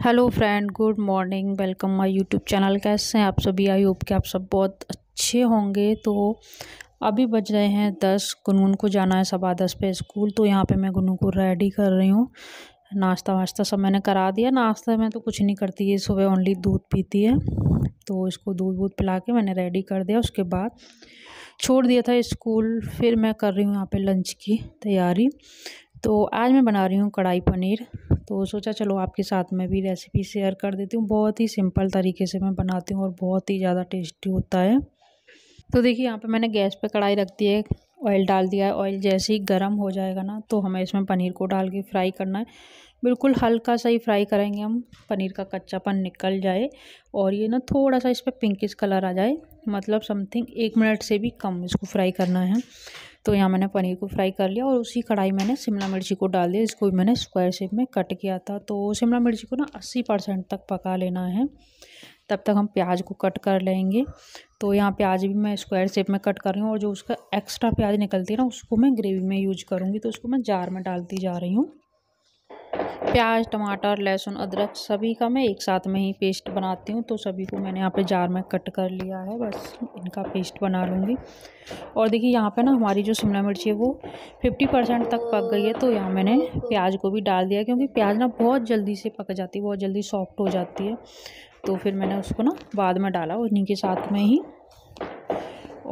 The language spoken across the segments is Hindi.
hello friend good morning welcome my YouTube channel कैसे हैं आप सभी आई होप कि आप सब बहुत अच्छे होंगे तो अभी बज रहे हैं दस गुनगुन को जाना है सवा दस पे स्कूल तो यहाँ पे मैं गुनगुन को रेडी कर रही हूँ नाश्ता वाश्ता सब मैंने करा दिया नाश्ता में तो कुछ नहीं करती है सुबह ओनली दूध पीती है तो इसको दूध वूध पिला के मैंने रेडी कर दिया उसके बाद छोड़ दिया था स्कूल फिर मैं कर रही हूँ यहाँ पर लंच की तैयारी तो आज मैं बना रही हूँ कढ़ाई पनीर तो सोचा चलो आपके साथ में भी रेसिपी शेयर कर देती हूँ बहुत ही सिंपल तरीके से मैं बनाती हूँ और बहुत ही ज़्यादा टेस्टी होता है तो देखिए यहाँ पे मैंने गैस पे कढ़ाई रख दी है ऑयल डाल दिया है ऑयल जैसे ही गर्म हो जाएगा ना तो हमें इसमें पनीर को डाल के फ्राई करना है बिल्कुल हल्का सा ही फ्राई करेंगे हम पनीर का कच्चापन निकल जाए और ये ना थोड़ा सा इस पर पिंकिश कलर आ जाए मतलब समथिंग एक मिनट से भी कम इसको फ्राई करना है तो यहाँ मैंने पनीर को फ्राई कर लिया और उसी कढ़ाई मैंने शिमला मिर्ची को डाल दिया इसको भी मैंने स्क्वायर शेप में कट किया था तो शिमला मिर्ची को ना अस्सी परसेंट तक पका लेना है तब तक हम प्याज को कट कर लेंगे तो यहाँ प्याज भी मैं स्क्वायर शेप में कट कर रही हूँ और जो उसका एक्स्ट्रा प्याज निकलती है ना उसको मैं ग्रेवी में यूज करूँगी तो उसको मैं जार में डालती जा रही हूँ प्याज टमाटर लहसुन अदरक सभी का मैं एक साथ में ही पेस्ट बनाती हूँ तो सभी को मैंने यहाँ पे जार में कट कर लिया है बस इनका पेस्ट बना लूँगी और देखिए यहाँ पे ना हमारी जो शिमला मिर्ची है वो 50 परसेंट तक पक गई है तो यहाँ मैंने प्याज को भी डाल दिया क्योंकि प्याज ना बहुत जल्दी से पक जाती है बहुत जल्दी सॉफ्ट हो जाती है तो फिर मैंने उसको ना बाद में डाला उन्हीं के साथ में ही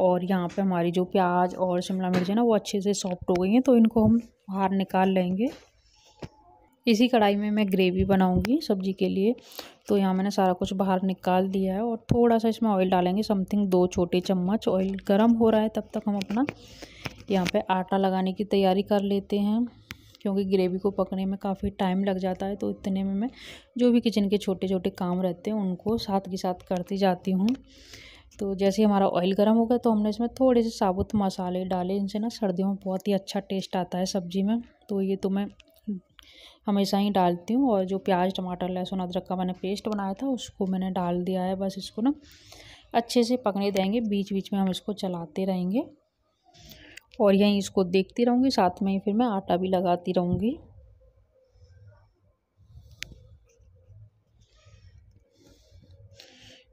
और यहाँ पर हमारी जो प्याज और शिमला मिर्च है ना वो अच्छे से सॉफ्ट हो गई हैं तो इनको हम बाहर निकाल लेंगे इसी कढ़ाई में मैं ग्रेवी बनाऊंगी सब्जी के लिए तो यहाँ मैंने सारा कुछ बाहर निकाल दिया है और थोड़ा सा इसमें ऑयल डालेंगे समथिंग दो छोटे चम्मच ऑयल गर्म हो रहा है तब तक हम अपना यहाँ पे आटा लगाने की तैयारी कर लेते हैं क्योंकि ग्रेवी को पकने में काफ़ी टाइम लग जाता है तो इतने में मैं जो भी किचन के छोटे छोटे काम रहते हैं उनको साथ के साथ करती जाती हूँ तो जैसे हमारा ऑयल गर्म हो गया तो हमने इसमें थोड़े से साबुत मसाले डाले इनसे ना सर्दियों में बहुत ही अच्छा टेस्ट आता है सब्जी में तो ये तो मैं हमेशा ही डालती हूँ और जो प्याज टमाटर लहसुन अदरक का मैंने पेस्ट बनाया था उसको मैंने डाल दिया है बस इसको ना अच्छे से पकने देंगे बीच बीच में हम इसको चलाते रहेंगे और यहीं इसको देखती रहूँगी साथ में ही फिर मैं आटा भी लगाती रहूँगी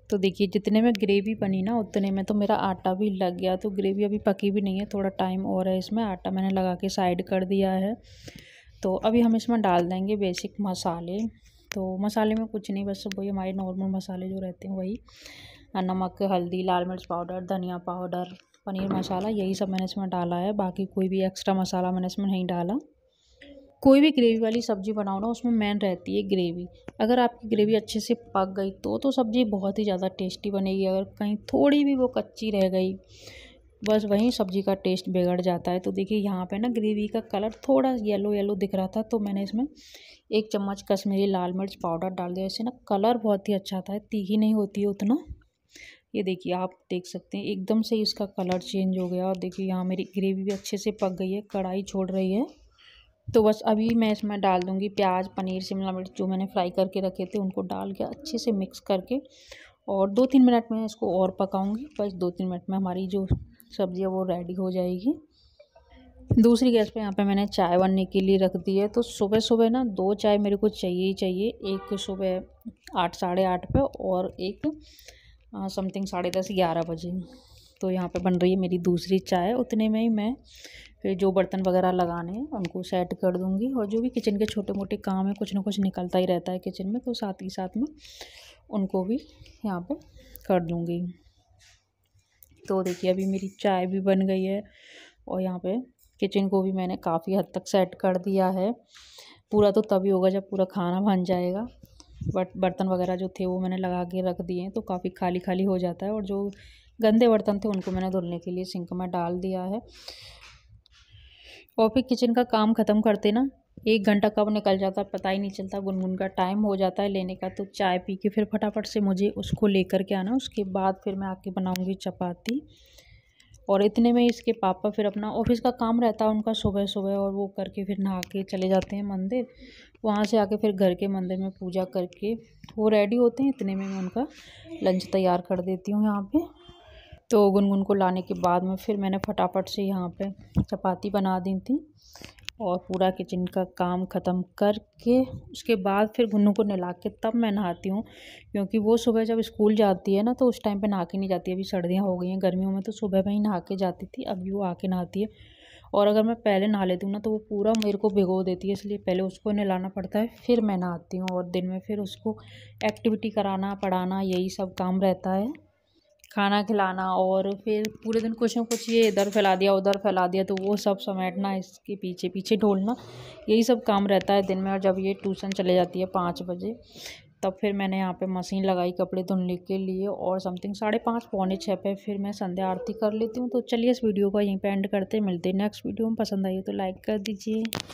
तो देखिए जितने में ग्रेवी बनी ना उतने में तो मेरा आटा भी लग गया तो ग्रेवी अभी पकी भी नहीं है थोड़ा टाइम और है इसमें आटा मैंने लगा के साइड कर दिया है तो अभी हम इसमें डाल देंगे बेसिक मसाले तो मसाले में कुछ नहीं बस वही हमारे नॉर्मल मसाले जो रहते हैं वही नमक हल्दी लाल मिर्च पाउडर धनिया पाउडर पनीर मसाला यही सब मैंने इसमें डाला है बाकी कोई भी एक्स्ट्रा मसाला मैंने इसमें नहीं डाला कोई भी ग्रेवी वाली सब्ज़ी बनाओ ना उसमें मेन रहती है ग्रेवी अगर आपकी ग्रेवी अच्छे से पक गई तो तो सब्ज़ी बहुत ही ज़्यादा टेस्टी बनेगी अगर कहीं थोड़ी भी वो कच्ची रह गई बस वहीं सब्ज़ी का टेस्ट बिगड़ जाता है तो देखिए यहाँ पे ना ग्रेवी का कलर थोड़ा येलो येलो दिख रहा था तो मैंने इसमें एक चम्मच कश्मीरी लाल मिर्च पाउडर डाल दिया इससे ना कलर बहुत ही अच्छा आता है तीखी नहीं होती है उतना ये देखिए आप देख सकते हैं एकदम से इसका कलर चेंज हो गया और देखिए यहाँ मेरी ग्रेवी भी अच्छे से पक गई है कढ़ाई छोड़ रही है तो बस अभी मैं इसमें डाल दूँगी प्याज पनीर शिमला मिर्च जो मैंने फ्राई करके रखे थे उनको डाल के अच्छे से मिक्स करके और दो तीन मिनट में इसको और पकाऊंगी बस दो तीन मिनट में हमारी जो सब्जियाँ वो रेडी हो जाएगी दूसरी गैस पे यहाँ पे मैंने चाय बनने के लिए रख दी है तो सुबह सुबह ना दो चाय मेरे को चाहिए ही चाहिए एक सुबह आठ साढ़े आठ पे और एक समथिंग साढ़े दस ग्यारह बजे तो यहाँ पे बन रही है मेरी दूसरी चाय उतने में ही मैं फिर जो बर्तन वगैरह लगाने हैं उनको सेट कर दूँगी और जो भी किचन के छोटे मोटे काम हैं कुछ ना कुछ निकलता ही रहता है किचन में तो साथ ही साथ में उनको भी यहाँ पर कर दूँगी तो देखिए अभी मेरी चाय भी बन गई है और यहाँ पे किचन को भी मैंने काफ़ी हद तक सेट कर दिया है पूरा तो तभी होगा जब पूरा खाना बन जाएगा बट बर्तन वगैरह जो थे वो मैंने लगा के रख दिए तो काफ़ी खाली खाली हो जाता है और जो गंदे बर्तन थे उनको मैंने धुलने के लिए सिंक में डाल दिया है और फिर किचन का काम ख़त्म करते ना एक घंटा कब निकल जाता पता ही नहीं चलता गुनगुन का टाइम हो जाता है लेने का तो चाय पी के फिर फटाफट से मुझे उसको लेकर के आना उसके बाद फिर मैं आके बनाऊँगी चपाती और इतने में इसके पापा फिर अपना ऑफिस का काम रहता है उनका सुबह सुबह और वो करके फिर नहा के चले जाते हैं मंदिर वहाँ से आके फिर घर के मंदिर में पूजा करके वो रेडी होते हैं इतने में मैं उनका लंच तैयार कर देती हूँ यहाँ पे तो गुनगुन को लाने के बाद में फिर मैंने फटाफट से यहाँ पे चपाती बना दी थी और पूरा किचन का काम ख़त्म करके उसके बाद फिर गुन्नू को नहला के तब मैं नहाती हूँ क्योंकि वो सुबह जब स्कूल जाती है ना तो उस टाइम पे नहा के नहीं जाती अभी सर्दियाँ हो गई हैं गर्मियों में तो सुबह में ही नहा के जाती थी अभी वो आके नहाती है और अगर मैं पहले नहा लेती हूँ ना तो वो पूरा मेरे को भिगो देती है इसलिए पहले उसको नहलाना पड़ता है फिर मैं नहाती हूँ और दिन में फिर उसको एक्टिविटी कराना पढ़ाना यही सब काम रहता है खाना खिलाना और फिर पूरे दिन कुछ ना कुछ ये इधर फैला दिया उधर फैला दिया तो वो सब समेटना इसके पीछे पीछे ढोलना यही सब काम रहता है दिन में और जब ये ट्यूसन चले जाती है पाँच बजे तब फिर मैंने यहाँ पे मशीन लगाई कपड़े धुलने के लिए और समथिंग साढ़े पाँच पौने छः पे फिर मैं संध्या आरती कर लेती हूँ तो चलिए इस वीडियो को यहीं पर एंड करते मिलते हैं नेक्स्ट वीडियो में पसंद आई तो लाइक कर दीजिए